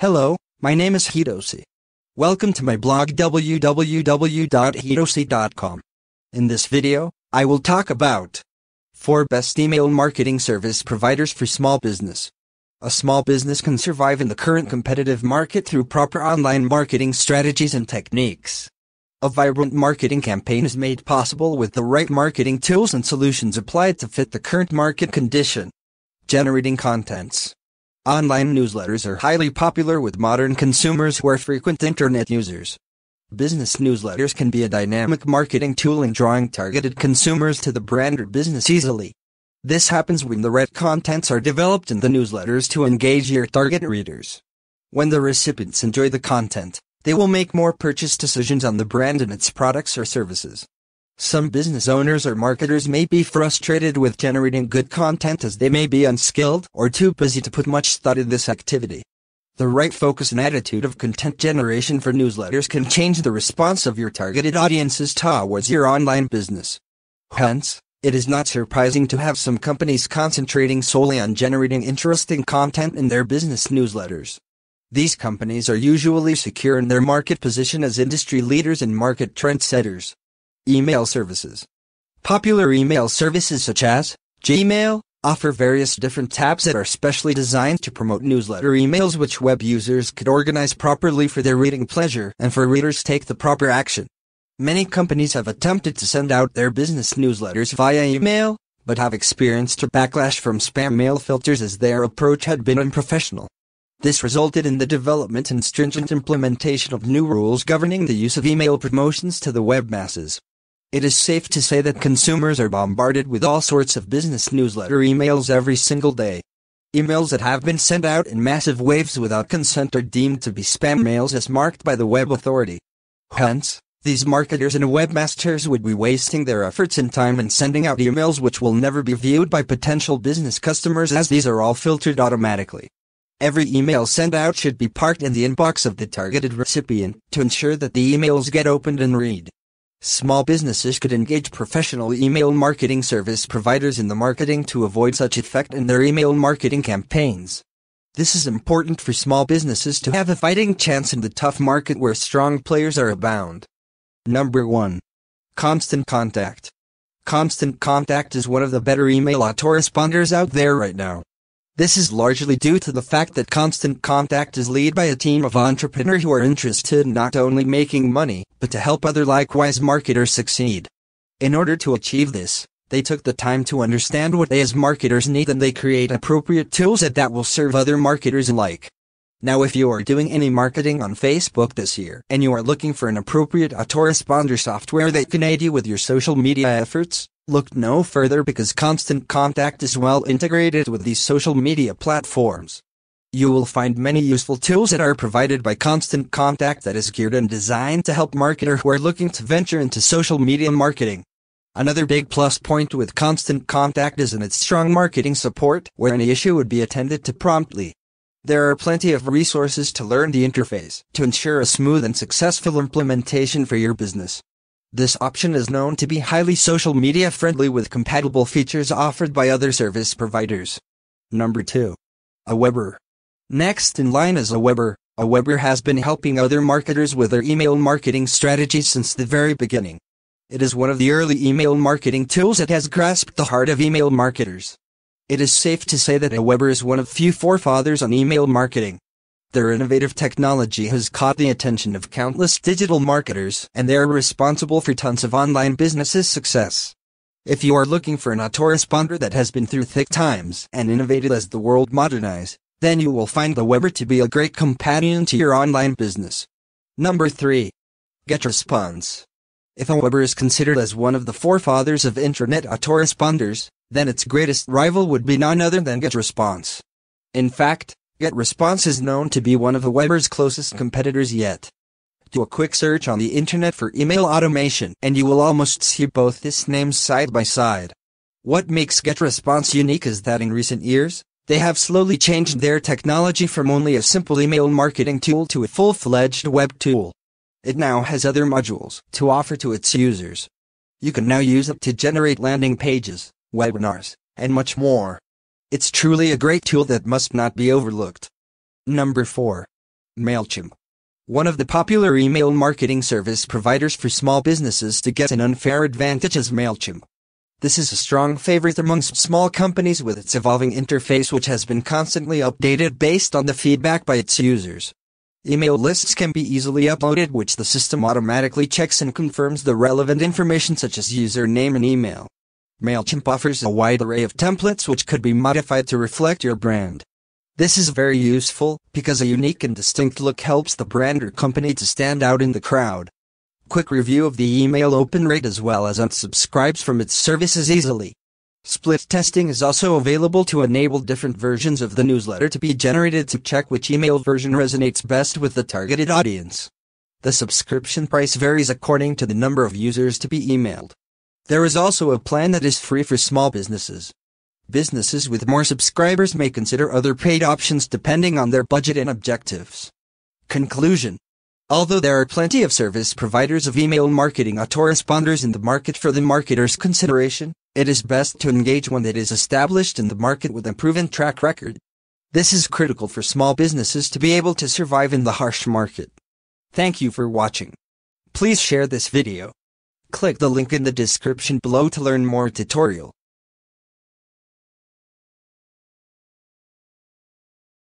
Hello, my name is Hidoshi. Welcome to my blog www.hidoshi.com. In this video, I will talk about 4 best email marketing service providers for small business. A small business can survive in the current competitive market through proper online marketing strategies and techniques. A vibrant marketing campaign is made possible with the right marketing tools and solutions applied to fit the current market condition. Generating contents Online newsletters are highly popular with modern consumers who are frequent internet users. Business newsletters can be a dynamic marketing tool in drawing targeted consumers to the brand or business easily. This happens when the right contents are developed in the newsletters to engage your target readers. When the recipients enjoy the content, they will make more purchase decisions on the brand and its products or services. Some business owners or marketers may be frustrated with generating good content as they may be unskilled or too busy to put much thought in this activity. The right focus and attitude of content generation for newsletters can change the response of your targeted audiences towards your online business. Hence, it is not surprising to have some companies concentrating solely on generating interesting content in their business newsletters. These companies are usually secure in their market position as industry leaders and market trendsetters. Email services. Popular email services such as Gmail offer various different tabs that are specially designed to promote newsletter emails which web users could organize properly for their reading pleasure and for readers take the proper action. Many companies have attempted to send out their business newsletters via email, but have experienced a backlash from spam mail filters as their approach had been unprofessional. This resulted in the development and stringent implementation of new rules governing the use of email promotions to the web masses. It is safe to say that consumers are bombarded with all sorts of business newsletter emails every single day. Emails that have been sent out in massive waves without consent are deemed to be spam mails as marked by the web authority. Hence, these marketers and webmasters would be wasting their efforts and time in sending out emails which will never be viewed by potential business customers as these are all filtered automatically. Every email sent out should be parked in the inbox of the targeted recipient to ensure that the emails get opened and read. Small businesses could engage professional email marketing service providers in the marketing to avoid such effect in their email marketing campaigns. This is important for small businesses to have a fighting chance in the tough market where strong players are abound. Number 1. Constant Contact. Constant Contact is one of the better email autoresponders out there right now. This is largely due to the fact that Constant Contact is led by a team of entrepreneurs who are interested in not only making money, but to help other likewise marketers succeed. In order to achieve this, they took the time to understand what they as marketers need and they create appropriate tools that, that will serve other marketers alike. Now if you are doing any marketing on Facebook this year and you are looking for an appropriate autoresponder software that can aid you with your social media efforts, Look no further because Constant Contact is well integrated with these social media platforms. You will find many useful tools that are provided by Constant Contact that is geared and designed to help marketers who are looking to venture into social media marketing. Another big plus point with Constant Contact is in its strong marketing support, where any issue would be attended to promptly. There are plenty of resources to learn the interface to ensure a smooth and successful implementation for your business. This option is known to be highly social media friendly with compatible features offered by other service providers. Number 2. Aweber. Next in line is Aweber. Aweber has been helping other marketers with their email marketing strategy since the very beginning. It is one of the early email marketing tools that has grasped the heart of email marketers. It is safe to say that Aweber is one of few forefathers on email marketing. Their innovative technology has caught the attention of countless digital marketers, and they are responsible for tons of online businesses' success. If you are looking for an autoresponder that has been through thick times and innovated as the world modernized, then you will find the Weber to be a great companion to your online business. Number 3. GetResponse. If a Weber is considered as one of the forefathers of internet autoresponders, then its greatest rival would be none other than GetResponse. In fact, Yet Response is known to be one of the Weber's closest competitors yet. Do a quick search on the internet for email automation and you will almost see both these names side by side. What makes GetResponse unique is that in recent years, they have slowly changed their technology from only a simple email marketing tool to a full-fledged web tool. It now has other modules to offer to its users. You can now use it to generate landing pages, webinars, and much more. It's truly a great tool that must not be overlooked. Number 4. MailChimp. One of the popular email marketing service providers for small businesses to get an unfair advantage is MailChimp. This is a strong favorite amongst small companies with its evolving interface which has been constantly updated based on the feedback by its users. Email lists can be easily uploaded which the system automatically checks and confirms the relevant information such as username and email. MailChimp offers a wide array of templates which could be modified to reflect your brand. This is very useful because a unique and distinct look helps the brand or company to stand out in the crowd. Quick review of the email open rate as well as unsubscribes from its services easily. Split testing is also available to enable different versions of the newsletter to be generated to check which email version resonates best with the targeted audience. The subscription price varies according to the number of users to be emailed. There is also a plan that is free for small businesses. Businesses with more subscribers may consider other paid options depending on their budget and objectives. Conclusion Although there are plenty of service providers of email marketing autoresponders in the market for the marketer's consideration, it is best to engage one that is established in the market with a proven track record. This is critical for small businesses to be able to survive in the harsh market. Thank you for watching. Please share this video. Click the link in the description below to learn more tutorial.